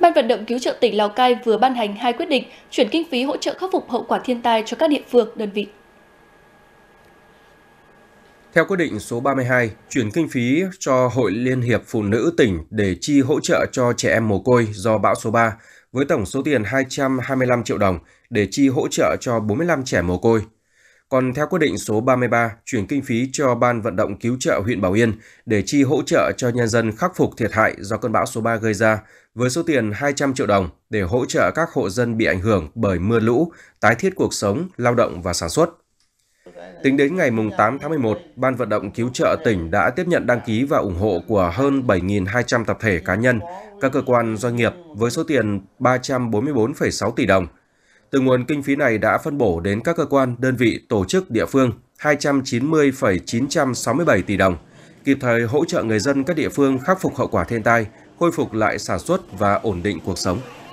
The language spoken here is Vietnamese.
Ban vận động cứu trợ tỉnh Lào Cai vừa ban hành hai quyết định chuyển kinh phí hỗ trợ khắc phục hậu quả thiên tai cho các địa phương, đơn vị. Theo quyết định số 32, chuyển kinh phí cho Hội Liên hiệp Phụ nữ tỉnh để chi hỗ trợ cho trẻ em mồ côi do bão số 3 với tổng số tiền 225 triệu đồng để chi hỗ trợ cho 45 trẻ mồ côi. Còn theo quyết định số 33, chuyển kinh phí cho Ban vận động cứu trợ huyện Bảo Yên để chi hỗ trợ cho nhân dân khắc phục thiệt hại do cơn bão số 3 gây ra với số tiền 200 triệu đồng để hỗ trợ các hộ dân bị ảnh hưởng bởi mưa lũ, tái thiết cuộc sống, lao động và sản xuất. Tính đến ngày 8 tháng 11, Ban vận động cứu trợ tỉnh đã tiếp nhận đăng ký và ủng hộ của hơn 7.200 tập thể cá nhân, các cơ quan doanh nghiệp với số tiền 344,6 tỷ đồng từ nguồn kinh phí này đã phân bổ đến các cơ quan, đơn vị, tổ chức địa phương 290,967 tỷ đồng, kịp thời hỗ trợ người dân các địa phương khắc phục hậu quả thiên tai, khôi phục lại sản xuất và ổn định cuộc sống.